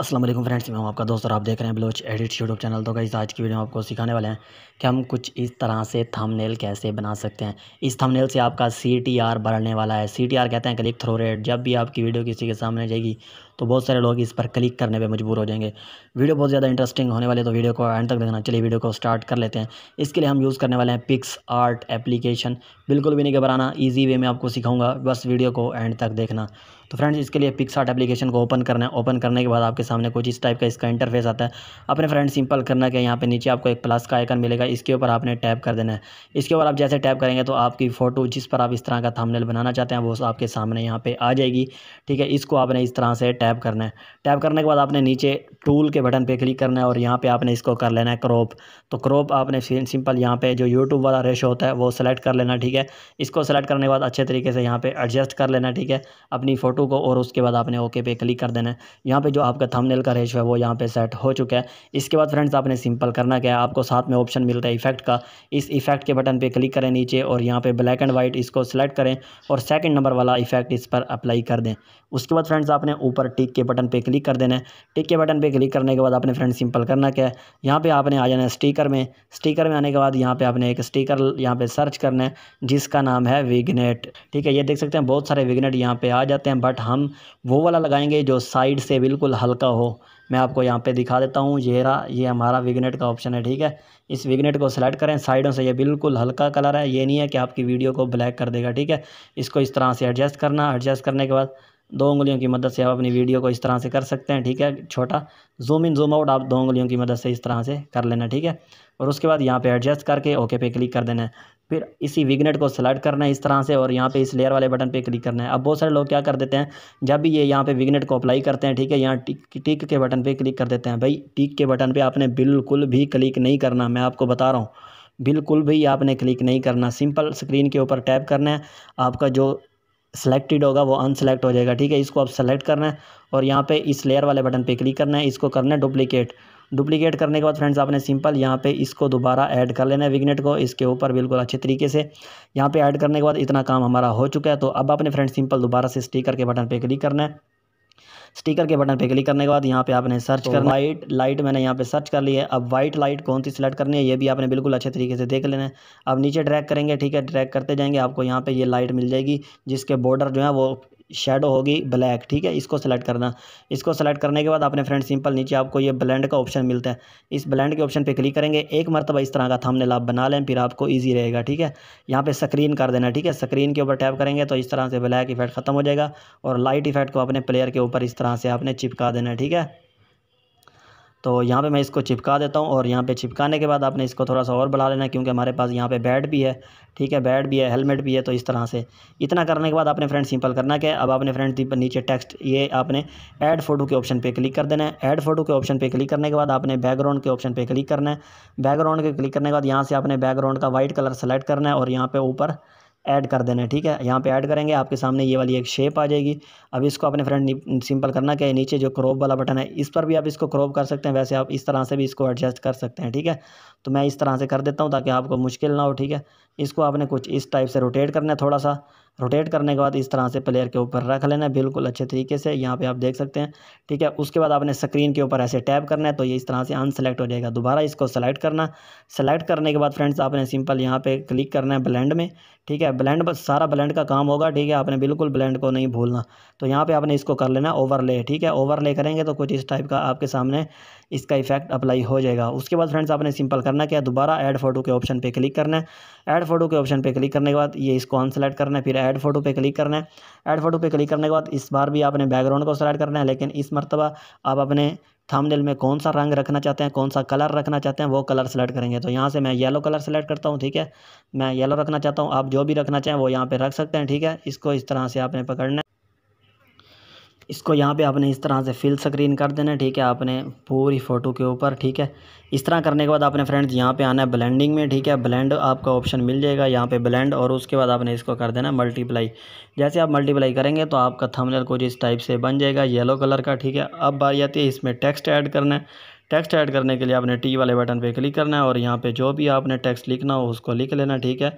Aslam friends मैं हूं आपका दोस्त और आप देख रहे हैं ब्लोच एडिट यूट्यूब चैनल तो गाइस आज की वीडियो में आपको सिखाने वाले हैं कि हम कुछ इस तरह से थंबनेल कैसे बना सकते हैं इस थंबनेल से आपका सी टी आर बढ़ने वाला है सी टी आर कहते हैं क्लिक थ्रो रेट जब भी आपकी वीडियो किसी के सामने जाएगी तो बहुत सारे लोग इस पर क्लिक करने पे मजबूर हो जाएंगे वीडियो बहुत ज़्यादा इंटरेस्टिंग होने वाले तो वीडियो को एंड तक देखना चलिए वीडियो को स्टार्ट कर लेते हैं इसके लिए हम यूज़ करने वाले हैं पिक्स आर्ट एप्लीकेशन बिल्कुल भी नहीं घबराना ईजी वे में आपको सिखाऊंगा बस वीडियो को एंड तक देखना तो फ्रेंड्स इसके लिए पिक्स आर्ट एप्लीकेशन को ओपन करना है ओपन करने के बाद आपके सामने कुछ इस टाइप का इसका इंटरफेस आता है अपने फ्रेंड सिंपल करना कि यहाँ पे नीचे आपको एक प्लस का आइकन मिलेगा इसके ऊपर आपने टैप कर देना है इसके ऊपर आप जैसे टैप करेंगे तो आपकी फ़ोटो जिस पर आप इस तरह का थामनेल बनाना चाहते हैं वो आपके सामने यहाँ पर आ जाएगी ठीक है इसको आपने इस तरह से टैप टैप करना है टैप करने के बाद आपने नीचे टूल के बटन पे क्लिक करना है और यहाँ पे आपने इसको कर लेना है क्रॉप तो क्रॉप आपने सिंपल यहाँ पे जो यूट्यूब वाला रेशो होता है वो सेलेक्ट कर लेना ठीक है इसको सेलेक्ट करने के बाद अच्छे तरीके से यहाँ पर एडजस्ट कर लेना ठीक है अपनी फ़ोटो को और उसके बाद आपने ओके पे क्लिक कर देना है यहाँ पर जो आपका थमनेल का रेशो है वो यहाँ पर सेट हो चुका है इसके बाद फ्रेंड्स आपने सिंपल करना क्या है आपको साथ में ऑप्शन मिलता है इफेक्ट का इस इफेक्ट के बटन पर क्लिक करें नीचे और यहाँ पर ब्लैक एंड वाइट इसको सेलेक्ट करें और सेकेंड नंबर वाला इफेक्ट इस पर अप्लाई कर दें उसके बाद फ्रेंड्स आपने ऊपर टिक के बटन पे क्लिक कर देना है टिक के बटन पे क्लिक करने के बाद अपने फ्रेंड सिंपल करना क्या है यहाँ पे आपने आ जाना है स्टीकर में स्टीकर में आने के बाद यहाँ पे आपने एक स्टीकर यहाँ पे सर्च करना है जिसका नाम है विगनेट ठीक है ये देख सकते हैं बहुत सारे विगनेट यहाँ पर आ जाते हैं बट हम वो वाला लगाएंगे जो साइड से बिल्कुल हल्का हो मैं आपको यहाँ पे दिखा देता हूँ ये रहा ये हमारा विगनेट का ऑप्शन है ठीक है इस विगनेट को सिलेक्ट करें साइडों से ये बिल्कुल हल्का कलर है ये नहीं है कि आपकी वीडियो को ब्लैक कर देगा ठीक है इसको इस तरह से एडजस्ट करना एडजस्ट करने के बाद दो उंगलियों की मदद से आप अपनी वीडियो को इस तरह से कर सकते हैं ठीक है छोटा जूम इन जूम आउट आप दो उंगलियों की मदद से इस तरह से कर लेना ठीक है और उसके बाद यहाँ पे एडजस्ट करके ओके पे क्लिक कर देना है फिर इसी विगनेट को सेलेक्ट करना है इस तरह से और यहाँ पे इस लेयर वाले बटन पे क्लिक करना है अब बहुत सारे लोग क्या कर देते हैं जब भी ये यहाँ पे विगनेट को अप्लाई करते हैं ठीक है यहाँ टिक टिक के बटन पे क्लिक कर देते हैं भाई टिक के बटन पे आपने बिल्कुल भी क्लिक नहीं करना मैं आपको बता रहा हूँ बिल्कुल भी आपने क्लिक नहीं करना सिंपल स्क्रीन के ऊपर टैप करना है आपका जो सेलेक्टेड होगा वो अनसेलेक्ट हो जाएगा ठीक है इसको आप सेलेक्ट करना है और यहाँ पे इस लेयर वाले बटन पे क्लिक करना है इसको करना है डुप्लीकेट डुप्लीकेट करने के बाद फ्रेंड्स आपने सिंपल यहाँ पे इसको दोबारा ऐड कर लेना है विगनेट को इसके ऊपर बिल्कुल अच्छे तरीके से यहाँ पे ऐड करने के बाद इतना काम हमारा हो चुका है तो अब आपने फ्रेंड्स सिंपल दोबारा से स्टिकर के बटन पर क्लिक करना है स्टिकर के बटन पे क्लिक करने के बाद यहाँ पे आपने सर्च तो कर वाइट लाइट मैंने यहाँ पे सर्च कर ली है अब वाइट लाइट कौन सी सिलेक्ट करनी है ये भी आपने बिल्कुल अच्छे तरीके से देख लेना है अब नीचे ड्रैग करेंगे ठीक है ड्रैग करते जाएंगे आपको यहाँ पे ये लाइट मिल जाएगी जिसके बॉर्डर जो है वो शेडो होगी ब्लैक ठीक है इसको सेलेक्ट करना इसको सेलेक्ट करने के बाद आपने फ्रेंड सिंपल नीचे आपको ये ब्लेंड का ऑप्शन मिलता है इस ब्लेंड के ऑप्शन पे क्लिक करेंगे एक मरतबा इस तरह का थमने लाभ बना लें फिर आपको ईजी रहेगा ठीक है यहाँ पे स्क्रीन कर देना ठीक है स्क्रीन के ऊपर टैप करेंगे तो इस तरह से ब्लैक इफेक्ट ख़त्म हो जाएगा और लाइट इफेक्ट को अपने प्लेयर के ऊपर इस तरह से आपने चिपका देना ठीक है तो यहाँ पे मैं इसको चिपका देता हूँ और यहाँ पे चिपकाने के बाद आपने इसको थोड़ा सा और बढ़ा लेना है क्योंकि हमारे पास यहाँ पे बैड भी है ठीक है बैड भी है हेलमेट भी है तो इस तरह से इतना करने के बाद आपने फ्रेंड सिंपल करना क्या है अब आपने फ्रेंड नीचे टेक्स्ट ये आपने ऐड फ़ोटो के ऑप्शन पर क्लिक कर देना है ऐड फ़ोटो के ऑप्शन पर क्लिक करने के बाद आपने बैकग्राउंड के ऑप्शन पर क्लिक करना है बैकग्राउंड के क्लिक करने के बाद यहाँ से आपने बैकग्राउंड का वाइट कलर सेलेक्ट करना है और यहाँ पर ऊपर ऐड कर देना है ठीक है यहाँ पे ऐड करेंगे आपके सामने ये वाली एक शेप आ जाएगी अब इसको अपने फ्रेंड सिंपल करना क्या है नीचे जो क्रॉप वाला बटन है इस पर भी आप इसको क्रॉप कर सकते हैं वैसे आप इस तरह से भी इसको एडजस्ट कर सकते हैं ठीक है तो मैं इस तरह से कर देता हूँ ताकि आपको मुश्किल ना हो ठीक है इसको आपने कुछ इस टाइप से रोटेट करना है थोड़ा सा रोटेट करने के बाद इस तरह से प्लेयर के ऊपर रख लेना है बिल्कुल अच्छे तरीके से यहाँ पे आप देख सकते हैं ठीक है उसके बाद आपने स्क्रीन के ऊपर ऐसे टैप करना है तो ये इस तरह से अनसेलेक्ट हो जाएगा दोबारा इसको सेलेक्ट करना सेलेक्ट करने के बाद फ्रेंड्स आपने सिंपल यहाँ पे क्लिक करना है ब्लेंड में ठीक है ब्लेंड बस सारा ब्लेंड का काम होगा ठीक है आपने बिल्कुल ब्लेंड को नहीं भूलना तो यहाँ पे आपने इसको कर लेना ओवरले ठीक है ओवरले करेंगे तो कुछ इस टाइप का आपके सामने इसका इफेक्ट अप्लाई हो जाएगा उसके बाद फ्रेंड्स आपने सिंपल करना क्या दोबारा ऐड फोटो के ऑप्शन पर क्लिक करना है ऐड फोटो के ऑप्शन पे क्लिक करने के बाद ये इसको अनसेलेक्ट करना है फिर ऐड फोटो पे क्लिक करना है ऐड फोटो पे क्लिक करने के बाद इस बार भी आपने बैकग्राउंड को सेलेक्ट करना है लेकिन इस मरतबा आप अपने थंबनेल में कौन सा रंग रखना चाहते हैं कौन सा कलर रखना चाहते हैं वो कलर सेलेक्ट करेंगे तो यहाँ से मैं येलो कलर सेलेक्ट करता हूँ ठीक है मैं येलो रखना चाहता हूँ आप जो भी रखना चाहें वो यहाँ पर रख सकते हैं ठीक है इसको इस तरह से आपने पकड़ना है इसको यहाँ पे आपने इस तरह से फिल स्क्रीन कर देना ठीक है आपने पूरी फ़ोटो के ऊपर ठीक है इस तरह करने के बाद आपने फ्रेंड्स यहाँ पे आना है ब्लेंडिंग में ठीक है ब्लेंड आपका ऑप्शन मिल जाएगा यहाँ पे ब्लेंड और उसके बाद आपने इसको कर देना मल्टीप्लाई जैसे आप मल्टीप्लाई करेंगे तो आपका थमलर कुछ इस टाइप से बन जाएगा येलो कलर का ठीक है अब बारी आती है इसमें टेक्स्ट ऐड करना है टेक्स्ट ऐड करने के लिए आपने टी वाले बटन पर क्लिक करना है और यहाँ पर जो भी आपने टेक्स्ट लिखना हो उसको लिख लेना ठीक है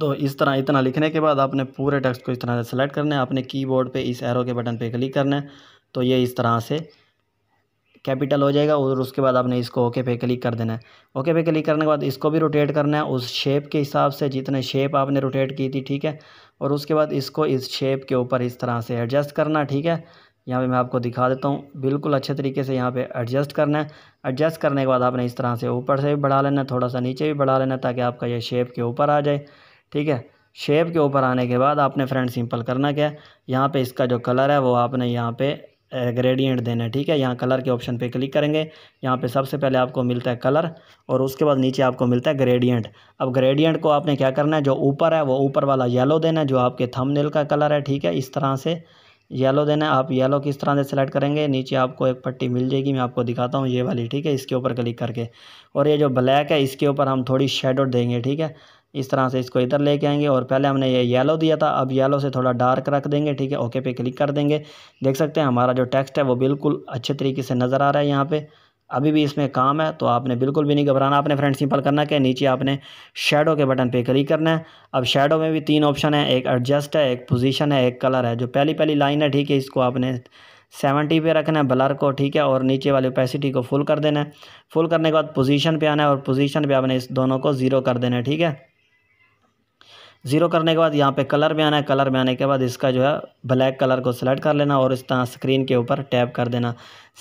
तो इस तरह इतना लिखने के बाद आपने पूरे टेक्स्ट को इस तरह से सेलेक्ट करना है आपने कीबोर्ड पे इस एरो के बटन पे क्लिक करना है तो ये इस तरह से कैपिटल हो जाएगा और उसके बाद आपने इसको ओके पे क्लिक कर देना है ओके पे क्लिक करने के बाद इसको भी रोटेट करना है उस शेप के हिसाब से जितने शेप आपने रोटेट की थी ठीक है और उसके बाद इसको इस शेप के ऊपर इस तरह से एडजस्ट करना ठीक है यहाँ पे मैं आपको दिखा देता हूँ बिल्कुल अच्छे तरीके से यहाँ पे एडजस्ट करना है एडजस्ट करने के बाद आपने इस तरह से ऊपर से भी बढ़ा लेना है थोड़ा सा नीचे भी बढ़ा लेना है ताकि आपका ये शेप के ऊपर आ जाए ठीक है शेप के ऊपर आने के बाद आपने फ्रेंड सिंपल करना क्या है यहाँ पे इसका जो कलर है वो आपने यहाँ पे ग्रेडियंट देना है ठीक है यहाँ कलर के ऑप्शन पे क्लिक करेंगे यहाँ पे सबसे पहले आपको मिलता है कलर और उसके बाद नीचे आपको मिलता है ग्रेडियंट अब ग्रेडियंट को आपने क्या करना है जो ऊपर है वो ऊपर वाला येलो देना है जो आपके थंबनेल का कलर है ठीक है इस तरह से येलो देना है आप येलो किस तरह से सेलेक्ट करेंगे नीचे आपको एक पट्टी मिल जाएगी मैं आपको दिखाता हूँ ये वाली ठीक है इसके ऊपर क्लिक करके और ये जो ब्लैक है इसके ऊपर हम थोड़ी शेडो देंगे ठीक है इस तरह से इसको इधर लेके आएंगे और पहले हमने ये येलो दिया था अब येलो से थोड़ा डार्क रख देंगे ठीक है ओके पे क्लिक कर देंगे देख सकते हैं हमारा जो टेक्स्ट है वो बिल्कुल अच्छे तरीके से नज़र आ रहा है यहाँ पे अभी भी इसमें काम है तो आपने बिल्कुल भी नहीं घबराना आपने फ्रेंड सिंपल करना क्या नीचे आपने शेडो के बटन पे क्लिक करना है अब शेडो में भी तीन ऑप्शन है एक एडजस्ट है एक पोजीशन है एक कलर है जो पहली पहली लाइन है ठीक है इसको आपने सेवेंटी पे रखना है ब्लर को ठीक है और नीचे वाली ओपेसिटी को फुल कर देना है फुल करने के बाद पोजीशन पे आना है और पोजीशन पे आपने इस दोनों को ज़ीरो कर देना है ठीक है ज़ीरो करने के बाद यहाँ पे कलर में आना है कलर में आने के बाद इसका जो है ब्लैक कलर को सिलेक्ट कर लेना और इस तरह स्क्रीन के ऊपर टैप कर देना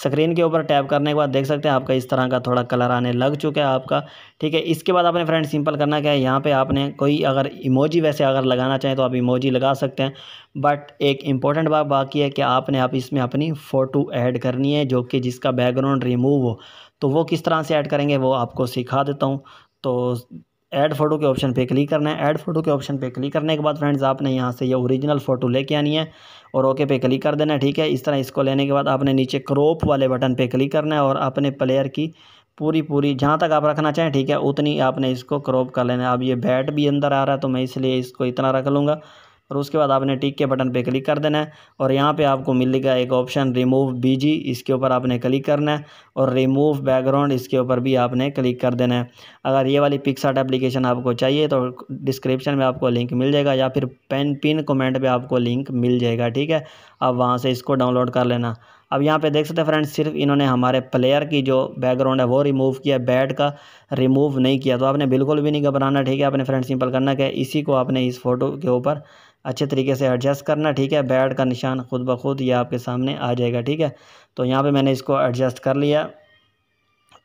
स्क्रीन के ऊपर टैप करने के बाद देख सकते हैं आपका इस तरह का थोड़ा कलर आने लग चुका है आपका ठीक है इसके बाद आपने फ्रेंड सिंपल करना क्या है यहाँ पर आपने कोई अगर इमोजी वैसे अगर लगाना चाहें तो आप इमोजी लगा सकते हैं बट एक इम्पॉर्टेंट बात बाकी है कि आपने आप इसमें अपनी फ़ोटो ऐड करनी है जो कि जिसका बैकग्राउंड रिमूव हो तो वो किस तरह से ऐड करेंगे वो आपको सिखा देता हूँ तो ऐड फोटो के ऑप्शन पे क्लिक करना है ऐड फोटो के ऑप्शन पे क्लिक करने के बाद फ्रेंड्स आपने यहाँ से ये ओरिजिनल फ़ोटो लेके आनी है और ओके पे क्लिक कर देना है ठीक है इस तरह इसको लेने के बाद आपने नीचे क्रॉप वाले बटन पे क्लिक करना है और अपने प्लेयर की पूरी पूरी जहाँ तक आप रखना चाहें ठीक है उतनी आपने इसको क्रॉप कर लेना है अब ये बैट भी अंदर आ रहा है तो मैं इसलिए इसको इतना रख लूँगा और उसके बाद आपने टिक के बटन पे क्लिक कर देना है और यहाँ पे आपको मिलेगा एक ऑप्शन रिमूव बीजी इसके ऊपर आपने क्लिक करना है और रिमूव बैकग्राउंड इसके ऊपर भी आपने क्लिक कर देना है अगर ये वाली पिकसार्ट एप्लीकेशन आपको चाहिए तो डिस्क्रिप्शन में आपको लिंक मिल जाएगा या फिर पेन पिन कमेंट पर आपको लिंक मिल जाएगा ठीक है आप वहाँ से इसको डाउनलोड कर लेना अब यहाँ पे देख सकते हैं फ्रेंड्स सिर्फ इन्होंने हमारे प्लेयर की जो बैकग्राउंड है वो रिमूव किया बैट का रिमूव नहीं किया तो आपने बिल्कुल भी नहीं घबराना ठीक है आपने फ्रेंड सिंपल करना क्या इसी को आपने इस फोटो के ऊपर अच्छे तरीके से एडजस्ट करना ठीक है बैड का निशान खुद ब खुद ये आपके सामने आ जाएगा ठीक है तो यहाँ पे मैंने इसको एडजस्ट कर लिया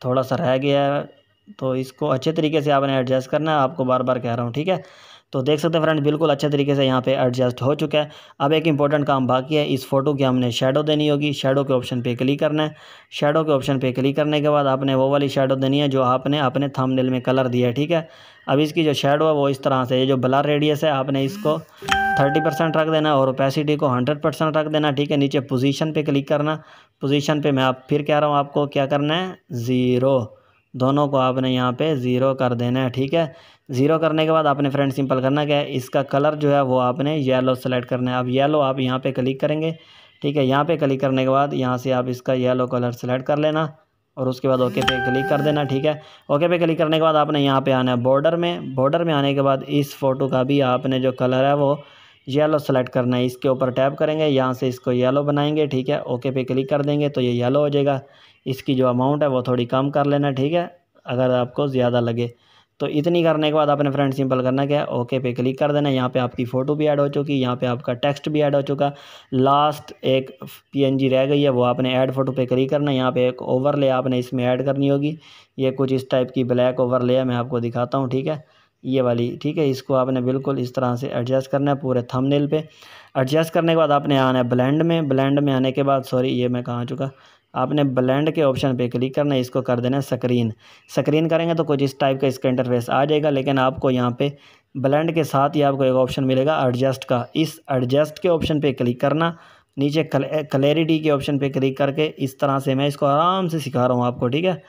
थोड़ा सा रह गया है तो इसको अच्छे तरीके से आपने एडजस्ट करना है आपको बार बार कह रहा हूँ ठीक है तो देख सकते हैं फ्रेंड बिल्कुल अच्छे तरीके से यहाँ पे एडजस्ट हो चुका है अब एक इंपॉर्टेंट काम बाकी है इस फोटो की हमने शेडो देनी होगी शेडो के ऑप्शन पे क्लिक करना है शेडो के ऑप्शन पे क्लिक करने के बाद आपने वो वाली शेडो देनी है जो आपने अपने थंबनेल में कलर दिया है ठीक है अब इसकी जो शेडो है वो इस तरह से ये जो ब्लर रेडियस है आपने इसको थर्टी परसेंट रख देना और ओपेसिटी को हंड्रेड परसेंट रख देना ठीक है नीचे पोजीशन पे क्लिक करना पोजीशन पे मैं आप फिर कह रहा हूँ आपको क्या करना है ज़ीरो दोनों को आपने यहाँ पे ज़ीरो कर देना है ठीक है ज़ीरो करने के बाद आपने फ्रेंड सिंपल करना क्या है इसका कलर जो है वो आपने येलो सेलेक्ट करना है अब येलो आप यहाँ पे क्लिक करेंगे ठीक है यहाँ पे क्लिक करने के बाद यहाँ से आप इसका येलो कलर सेलेक्ट कर लेना और उसके बाद ओके पे क्लिक कर देना ठीक है ओके पे क्लिक करने के बाद आपने यहाँ पर आना है बॉर्डर में बॉर्डर में आने के बाद इस फ़ोटो का भी आपने जो कलर है वो येलो सेलेक्ट करना है इसके ऊपर टैप करेंगे यहाँ से इसको येलो बनाएंगे ठीक है ओके पे क्लिक कर देंगे तो ये येलो हो जाएगा इसकी जो अमाउंट है वो थोड़ी कम कर लेना ठीक है अगर आपको ज़्यादा लगे तो इतनी करने के बाद आपने फ्रेंड सिंपल करना क्या है ओके पे क्लिक कर देना यहाँ पे आपकी फ़ोटो भी ऐड हो चुकी है यहाँ पे आपका टेक्स्ट भी ऐड हो चुका लास्ट एक पीएनजी रह गई है वो आपने ऐड फ़ोटो पे क्लिक करना यहाँ पे एक ओवरले आपने इसमें ऐड करनी होगी ये कुछ इस टाइप की ब्लैक ओवरले है मैं आपको दिखाता हूँ ठीक है ये वाली ठीक है इसको आपने बिल्कुल इस तरह से एडजस्ट करना है पूरे थम पे एडजस्ट करने के बाद आपने आना है ब्लैंड में ब्लैंड में आने के बाद सॉरी ये मैं कहाँ चुका आपने ब्लेंड के ऑप्शन पे क्लिक करना है इसको कर देना है स्क्रीन स्क्रीन करेंगे तो कुछ इस टाइप का इसका इंटरफेस आ जाएगा लेकिन आपको यहाँ पे ब्लेंड के साथ ही आपको एक ऑप्शन मिलेगा एडजस्ट का इस एडजस्ट के ऑप्शन पे क्लिक करना नीचे क्लैरिटी के ऑप्शन पे क्लिक करके इस तरह से मैं इसको आराम से सिखा रहा हूँ आपको ठीक है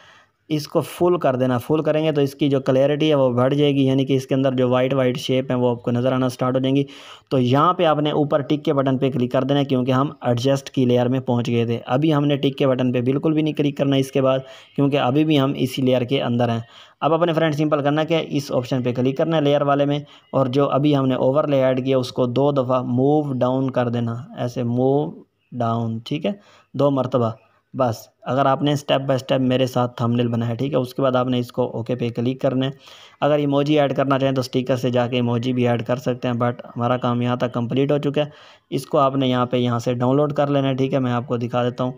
इसको फुल कर देना फुल करेंगे तो इसकी जो क्लैरिटी है वो बढ़ जाएगी यानी कि इसके अंदर जो वाइट वाइट शेप है वो आपको नज़र आना स्टार्ट हो जाएंगी तो यहाँ पे आपने ऊपर टिक के बटन पे क्लिक कर देना क्योंकि हम एडजस्ट की लेयर में पहुँच गए थे अभी हमने टिक के बटन पर बिल्कुल भी नहीं क्लिक करना इसके बाद क्योंकि अभी भी हम इसी लेयर के अंदर हैं अब अपने फ्रेंड सिंपल करना क्या इस ऑप्शन पर क्लिक करना है लेयर वाले में और जो अभी हमने ओवर ऐड किया उसको दो दफ़ा मूव डाउन कर देना ऐसे मूव डाउन ठीक है दो मरतबा बस अगर आपने स्टेप बाय स्टेप मेरे साथ थंबनेल बनाया ठीक है उसके बाद आपने इसको ओके पे क्लिक करना है अगर इमोजी ऐड करना चाहें तो स्टिकर से जाके इमोजी भी ऐड कर सकते हैं बट हमारा काम यहाँ तक कंप्लीट हो चुका है इसको आपने यहाँ पे यहाँ से डाउनलोड कर लेना है ठीक है मैं आपको दिखा देता हूँ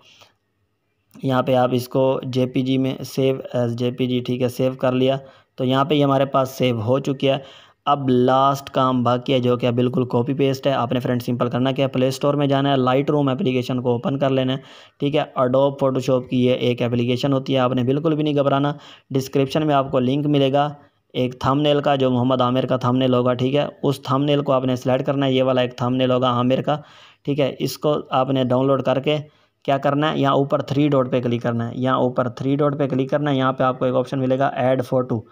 यहाँ पर आप इसको जे में सेव एज जे ठीक है सेव कर लिया तो यहाँ पर ये यह हमारे पास सेव हो चुकी है अब लास्ट काम बाकी है जो कि बिल्कुल कॉपी पेस्ट है आपने फ्रेंड सिंपल करना क्या है प्ले स्टोर में जाना है लाइट रूम एप्लीकेशन को ओपन कर लेना है ठीक है अडोप फोटोशॉप की ये एक एप्लीकेशन होती है आपने बिल्कुल भी नहीं घबराना डिस्क्रिप्शन में आपको लिंक मिलेगा एक थंबनेल का जो मोहम्मद आमिर का थंबनेल होगा ठीक है उस थंबनेल को आपने सेलेक्ट करना है ये वाला एक थंबनेल होगा आमिर का ठीक है इसको आपने डाउनलोड करके क्या करना है यहाँ ऊपर थ्री डॉट पे क्लिक करना है यहाँ ऊपर थ्री डॉट पे क्लिक करना है यहाँ पे आपको एक ऑप्शन मिलेगा ऐड फोटो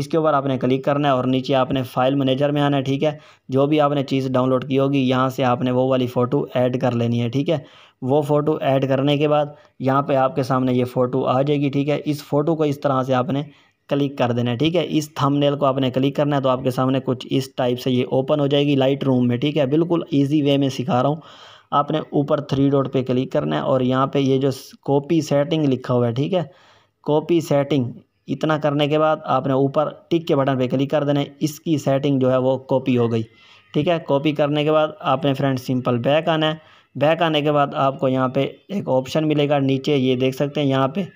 इसके ऊपर आपने क्लिक करना है और नीचे आपने फ़ाइल मैनेजर में आना है ठीक है जो भी आपने चीज़ डाउनलोड की होगी यहाँ से आपने वो वाली फ़ोटो ऐड कर लेनी है ठीक है वो फ़ोटो ऐड करने के बाद यहाँ पे आपके सामने ये फ़ोटो आ जाएगी ठीक है इस फ़ोटो को इस तरह से आपने क्लिक कर देना है ठीक है इस थंबनेल को आपने क्लिक करना है तो आपके सामने कुछ इस टाइप से ये ओपन हो जाएगी लाइट रूम में ठीक है बिल्कुल ईजी वे में सिखा रहा हूँ आपने ऊपर थ्री डॉट पे क्लिक करना है और यहाँ पर ये जो कॉपी सेटिंग लिखा हुआ है ठीक है कॉपी सेटिंग इतना करने के बाद आपने ऊपर टिक के बटन पे क्लिक कर देना इसकी सेटिंग जो है वो कॉपी हो गई ठीक है कॉपी करने के बाद आपने फ्रेंड सिंपल बैक आना है बैक आने के बाद आपको यहाँ पे एक ऑप्शन मिलेगा नीचे ये देख सकते हैं यहाँ पे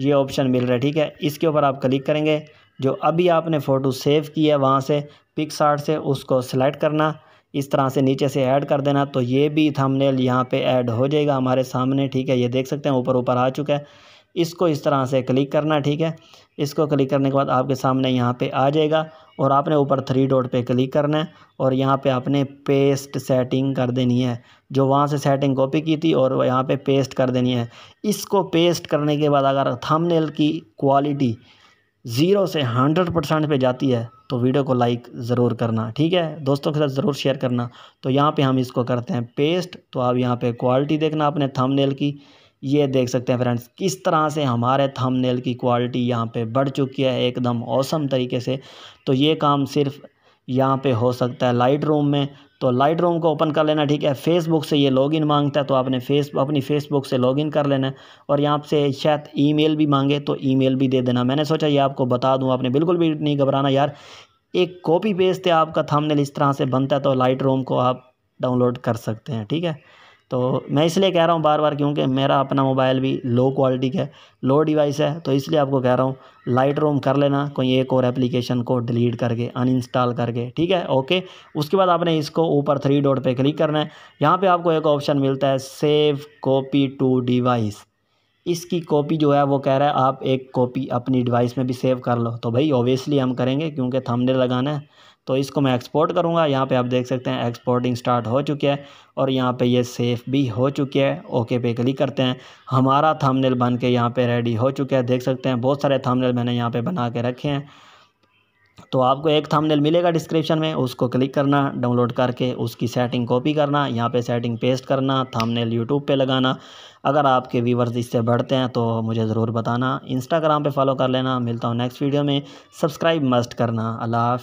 ये ऑप्शन मिल रहा है ठीक है इसके ऊपर आप क्लिक करेंगे जो अभी आपने फ़ोटो सेव की है वहाँ से पिक्स से उसको सिलेक्ट करना इस तरह से नीचे से ऐड कर देना तो ये भी थंबनेल यहाँ पे ऐड हो जाएगा हमारे सामने ठीक है ये देख सकते हैं ऊपर ऊपर आ चुका है इसको इस तरह से क्लिक करना ठीक है इसको क्लिक करने के बाद आपके सामने यहाँ पे आ जाएगा और आपने ऊपर थ्री डॉट पे क्लिक करना है और यहाँ पे आपने पेस्ट सेटिंग कर देनी है जो वहाँ से सेटिंग कॉपी की थी और यहाँ पे पेस्ट कर देनी है इसको पेस्ट करने के बाद अगर थंबनेल की क्वालिटी ज़ीरो से हंड्रेड परसेंट पर जाती है तो वीडियो को लाइक ज़रूर करना ठीक है दोस्तों के साथ ज़रूर शेयर करना तो यहाँ पे हम इसको करते हैं पेस्ट तो आप यहाँ पे क्वालिटी देखना अपने थंबनेल की ये देख सकते हैं फ्रेंड्स किस तरह से हमारे थंबनेल की क्वालिटी यहाँ पे बढ़ चुकी है एकदम औसम तरीके से तो ये काम सिर्फ यहाँ पे हो सकता है लाइट रूम में तो लाइट रूम को ओपन कर लेना ठीक है फेसबुक से ये लॉगिन मांगता है तो आपने फेस अपनी फेसबुक से लॉगिन कर लेना और यहाँ से शायद ईमेल भी मांगे तो ईमेल भी दे देना मैंने सोचा ये आपको बता दूँ आपने बिल्कुल भी नहीं घबराना यार एक कॉपी पेस्ट है आपका थमनेल इस तरह से बनता है तो लाइट को आप डाउनलोड कर सकते हैं ठीक है तो मैं इसलिए कह रहा हूँ बार बार क्योंकि मेरा अपना मोबाइल भी लो क्वालिटी का है लो डिवाइस है तो इसलिए आपको कह रहा हूँ लाइट रोम कर लेना कोई एक और एप्लीकेशन को डिलीट करके अनइंस्टॉल करके ठीक है ओके उसके बाद आपने इसको ऊपर थ्री डॉट पे क्लिक करना है यहाँ पे आपको एक ऑप्शन मिलता है सेव कॉपी टू डिवाइस इसकी कॉपी जो है वो कह रहा है आप एक कॉपी अपनी डिवाइस में भी सेव कर लो तो भाई ओबियसली हम करेंगे क्योंकि थंबनेल लगाना है तो इसको मैं एक्सपोर्ट करूँगा यहाँ पे आप देख सकते हैं एक्सपोर्टिंग स्टार्ट हो चुकी है और यहाँ पे ये सेफ़ भी हो चुकी है ओके पे क्लिक करते हैं हमारा थामनेल बन के यहाँ पर रेडी हो चुका है देख सकते हैं बहुत सारे थामनेल मैंने यहाँ पर बना के रखे हैं तो आपको एक थंबनेल मिलेगा डिस्क्रिप्शन में उसको क्लिक करना डाउनलोड करके उसकी सेटिंग कॉपी करना यहाँ पे सेटिंग पेस्ट करना थंबनेल यूट्यूब पे लगाना अगर आपके व्यूवर्स इससे बढ़ते हैं तो मुझे ज़रूर बताना इंस्टाग्राम पे फॉलो कर लेना मिलता हूँ नेक्स्ट वीडियो में सब्सक्राइब मस्ट करना अल्लाह